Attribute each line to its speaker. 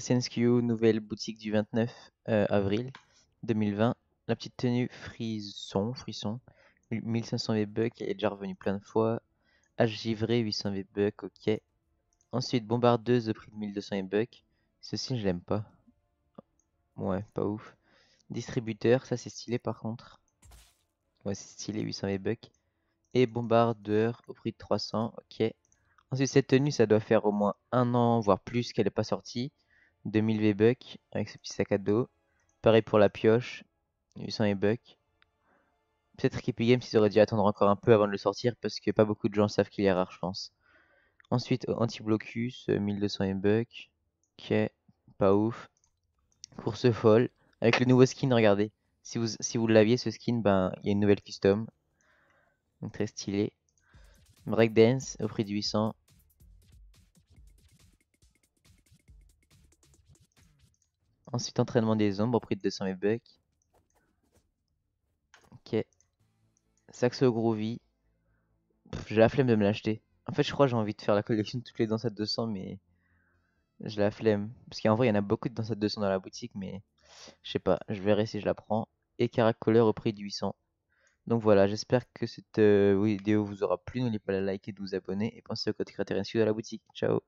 Speaker 1: c'est NSQ, nouvelle boutique du 29 euh, avril 2020. La petite tenue frisson, frisson, 1500 V-Bucks, elle est déjà revenue plein de fois. Givré, 800 V-Bucks, ok. Ensuite, bombardeuse au prix de 1200 V-Bucks. Ceci, je l'aime pas. Ouais, pas ouf. Distributeur, ça c'est stylé par contre. Ouais, c'est stylé, 800 V-Bucks. Et bombardeur au prix de 300, ok. Ensuite, cette tenue, ça doit faire au moins un an, voire plus, qu'elle n'est pas sortie. 2000 V-Bucks avec ce petit sac à dos. Pareil pour la pioche, 800 V-Bucks. Peut-être qu'Epic même ils auraient dû attendre encore un peu avant de le sortir parce que pas beaucoup de gens savent qu'il est rare, je pense. Ensuite, anti-blocus 1200 V-Bucks. Ok, pas ouf. Course folle, avec le nouveau skin, regardez. Si vous, si vous l'aviez ce skin, ben il y a une nouvelle custom. Donc très stylé. Breakdance au prix de 800. Ensuite, entraînement des ombres, au prix de 200 000 bucks. Ok. Saxo Groovy. J'ai la flemme de me l'acheter. En fait, je crois que j'ai envie de faire la collection de toutes les danses à 200, mais j'ai la flemme. Parce qu'en vrai, il y en a beaucoup de danses à 200 dans la boutique, mais je sais pas. Je verrai si je la prends. Et Caracoleur au prix de 800. Donc voilà, j'espère que cette euh, vidéo vous aura plu. N'oubliez pas de liker, de vous abonner et pensez au code créateur de la boutique. Ciao